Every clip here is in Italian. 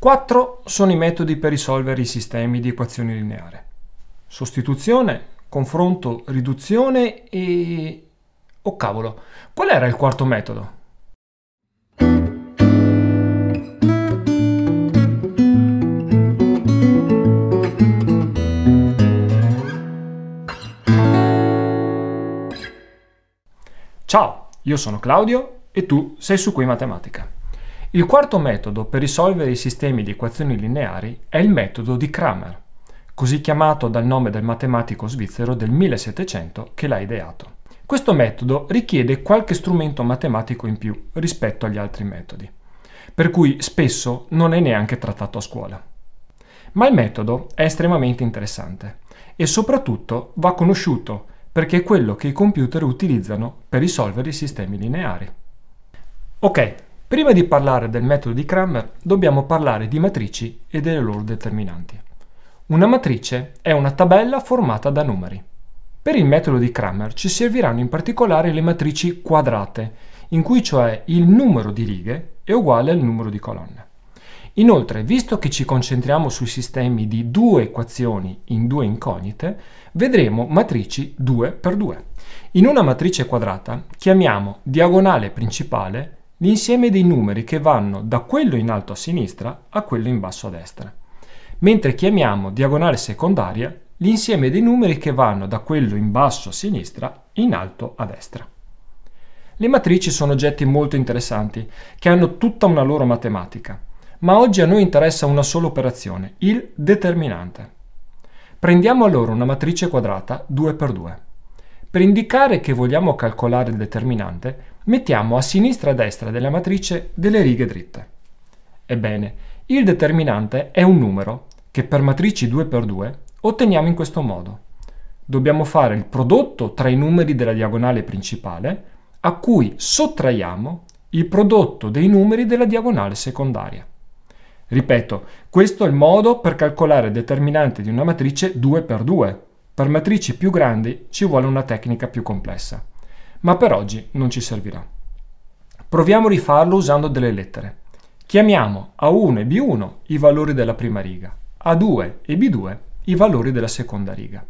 Quattro sono i metodi per risolvere i sistemi di equazioni lineare. Sostituzione, confronto, riduzione e... Oh cavolo, qual era il quarto metodo? Ciao, io sono Claudio e tu sei su Qui Matematica. Il quarto metodo per risolvere i sistemi di equazioni lineari è il metodo di Kramer, così chiamato dal nome del matematico svizzero del 1700 che l'ha ideato. Questo metodo richiede qualche strumento matematico in più rispetto agli altri metodi, per cui spesso non è neanche trattato a scuola. Ma il metodo è estremamente interessante e soprattutto va conosciuto perché è quello che i computer utilizzano per risolvere i sistemi lineari. Ok, Prima di parlare del metodo di Cramer, dobbiamo parlare di matrici e delle loro determinanti. Una matrice è una tabella formata da numeri. Per il metodo di Cramer ci serviranno in particolare le matrici quadrate, in cui cioè il numero di righe è uguale al numero di colonne. Inoltre, visto che ci concentriamo sui sistemi di due equazioni in due incognite, vedremo matrici 2 per 2. In una matrice quadrata chiamiamo diagonale principale l'insieme dei numeri che vanno da quello in alto a sinistra a quello in basso a destra, mentre chiamiamo diagonale secondaria l'insieme dei numeri che vanno da quello in basso a sinistra in alto a destra. Le matrici sono oggetti molto interessanti, che hanno tutta una loro matematica, ma oggi a noi interessa una sola operazione, il determinante. Prendiamo allora una matrice quadrata 2x2. Per indicare che vogliamo calcolare il determinante, mettiamo a sinistra e a destra della matrice delle righe dritte. Ebbene, il determinante è un numero che per matrici 2x2 otteniamo in questo modo. Dobbiamo fare il prodotto tra i numeri della diagonale principale a cui sottraiamo il prodotto dei numeri della diagonale secondaria. Ripeto, questo è il modo per calcolare il determinante di una matrice 2x2. Per matrici più grandi ci vuole una tecnica più complessa ma per oggi non ci servirà. Proviamo a rifarlo usando delle lettere. Chiamiamo A1 e B1 i valori della prima riga, A2 e B2 i valori della seconda riga.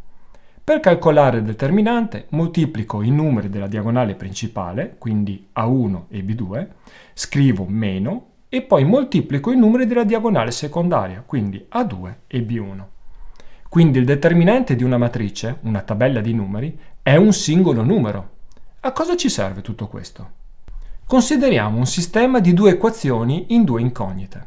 Per calcolare il determinante moltiplico i numeri della diagonale principale, quindi A1 e B2, scrivo meno e poi moltiplico i numeri della diagonale secondaria, quindi A2 e B1. Quindi il determinante di una matrice, una tabella di numeri, è un singolo numero, a cosa ci serve tutto questo? Consideriamo un sistema di due equazioni in due incognite.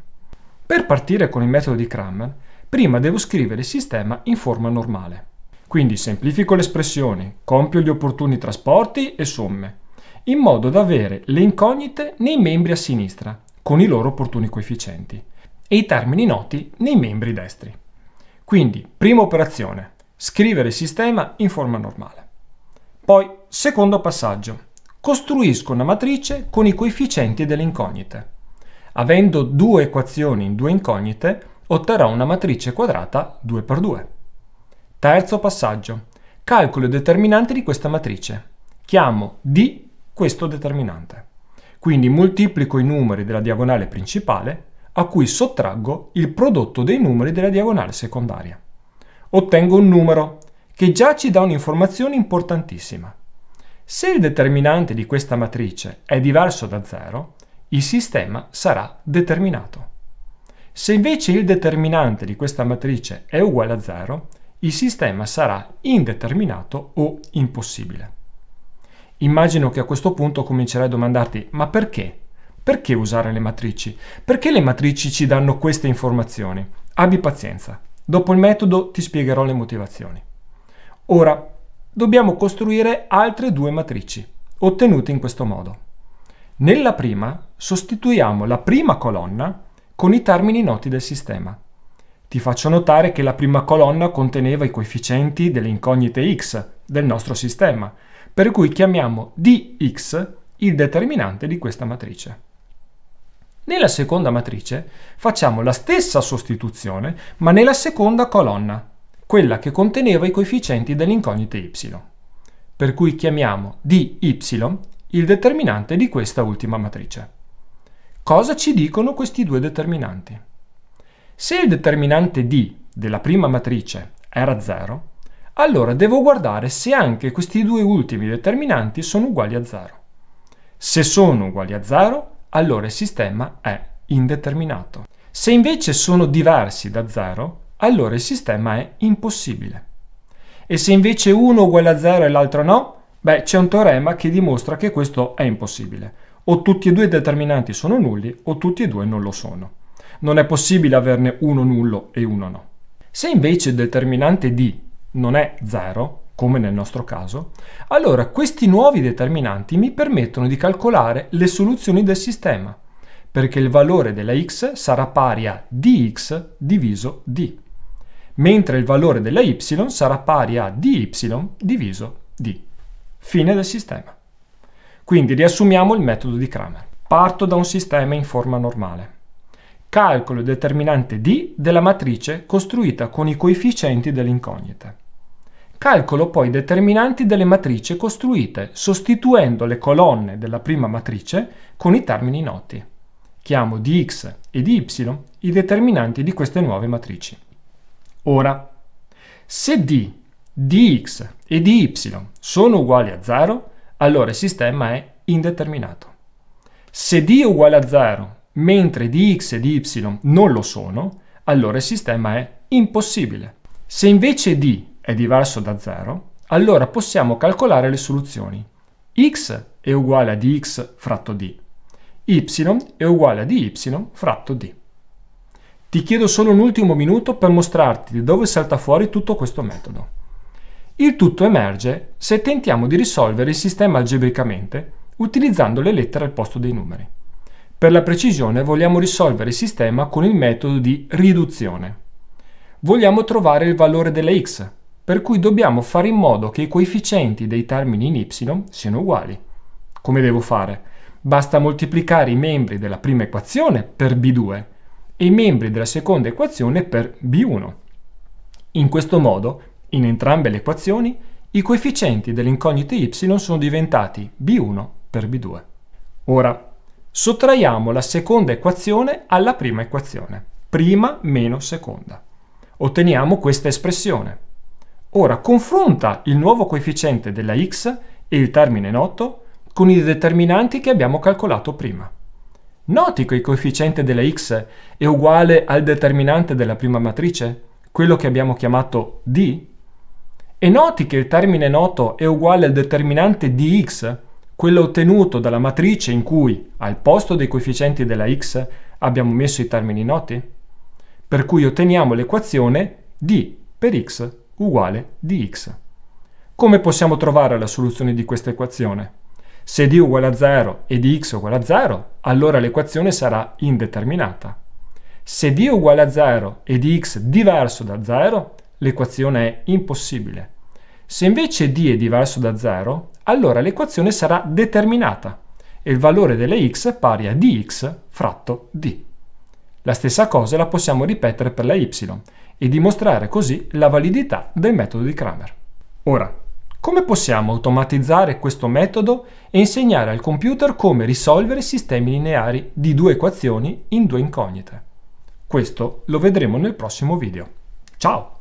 Per partire con il metodo di Kramer, prima devo scrivere il sistema in forma normale. Quindi semplifico le espressioni, compio gli opportuni trasporti e somme, in modo da avere le incognite nei membri a sinistra, con i loro opportuni coefficienti, e i termini noti nei membri destri. Quindi, prima operazione, scrivere il sistema in forma normale. Poi, Secondo passaggio. Costruisco una matrice con i coefficienti delle incognite. Avendo due equazioni in due incognite, otterrò una matrice quadrata 2x2. Terzo passaggio. Calcolo il determinante di questa matrice. Chiamo D questo determinante. Quindi moltiplico i numeri della diagonale principale a cui sottraggo il prodotto dei numeri della diagonale secondaria. Ottengo un numero che già ci dà un'informazione importantissima. Se il determinante di questa matrice è diverso da 0, il sistema sarà determinato. Se invece il determinante di questa matrice è uguale a 0, il sistema sarà indeterminato o impossibile. Immagino che a questo punto comincerai a domandarti ma perché? Perché usare le matrici? Perché le matrici ci danno queste informazioni? Abbi pazienza. Dopo il metodo ti spiegherò le motivazioni. Ora, dobbiamo costruire altre due matrici, ottenute in questo modo. Nella prima sostituiamo la prima colonna con i termini noti del sistema. Ti faccio notare che la prima colonna conteneva i coefficienti delle incognite x del nostro sistema, per cui chiamiamo dx il determinante di questa matrice. Nella seconda matrice facciamo la stessa sostituzione, ma nella seconda colonna, quella che conteneva i coefficienti dell'incognita y, per cui chiamiamo dy il determinante di questa ultima matrice. Cosa ci dicono questi due determinanti? Se il determinante d della prima matrice era 0, allora devo guardare se anche questi due ultimi determinanti sono uguali a 0. Se sono uguali a 0, allora il sistema è indeterminato. Se invece sono diversi da 0, allora il sistema è impossibile. E se invece uno uguale a 0 e l'altro no, beh c'è un teorema che dimostra che questo è impossibile. O tutti e due i determinanti sono nulli o tutti e due non lo sono. Non è possibile averne uno nullo e uno no. Se invece il determinante D non è 0, come nel nostro caso, allora questi nuovi determinanti mi permettono di calcolare le soluzioni del sistema, perché il valore della x sarà pari a dx diviso d mentre il valore della y sarà pari a dy diviso d. Fine del sistema. Quindi riassumiamo il metodo di Kramer. Parto da un sistema in forma normale. Calcolo il determinante D della matrice costruita con i coefficienti dell'incognita. Calcolo poi i determinanti delle matrici costruite sostituendo le colonne della prima matrice con i termini noti. Chiamo di x e di y i determinanti di queste nuove matrici. Ora, se d di x e di y sono uguali a 0, allora il sistema è indeterminato. Se d è uguale a 0, mentre di x e di y non lo sono, allora il sistema è impossibile. Se invece d è diverso da 0, allora possiamo calcolare le soluzioni. x è uguale a dx fratto d, y è uguale a dy fratto d. Ti chiedo solo un ultimo minuto per mostrarti di dove salta fuori tutto questo metodo. Il tutto emerge se tentiamo di risolvere il sistema algebricamente utilizzando le lettere al posto dei numeri. Per la precisione vogliamo risolvere il sistema con il metodo di riduzione. Vogliamo trovare il valore della x, per cui dobbiamo fare in modo che i coefficienti dei termini in y siano uguali. Come devo fare? Basta moltiplicare i membri della prima equazione per b2 e i membri della seconda equazione per B1. In questo modo, in entrambe le equazioni, i coefficienti delle y sono diventati B1 per B2. Ora, sottraiamo la seconda equazione alla prima equazione, prima meno seconda. Otteniamo questa espressione. Ora confronta il nuovo coefficiente della x e il termine noto con i determinanti che abbiamo calcolato prima. Noti che il coefficiente della x è uguale al determinante della prima matrice, quello che abbiamo chiamato d? E noti che il termine noto è uguale al determinante di x, quello ottenuto dalla matrice in cui, al posto dei coefficienti della x, abbiamo messo i termini noti? Per cui otteniamo l'equazione d per x uguale dx. Come possiamo trovare la soluzione di questa equazione? Se d uguale a 0 e dx uguale a 0, allora l'equazione sarà indeterminata. Se d uguale a 0 e di x diverso da 0, l'equazione è impossibile. Se invece d è diverso da 0, allora l'equazione sarà determinata e il valore delle x è pari a dx fratto d. La stessa cosa la possiamo ripetere per la y e dimostrare così la validità del metodo di Kramer. Ora, come possiamo automatizzare questo metodo e insegnare al computer come risolvere sistemi lineari di due equazioni in due incognite? Questo lo vedremo nel prossimo video. Ciao!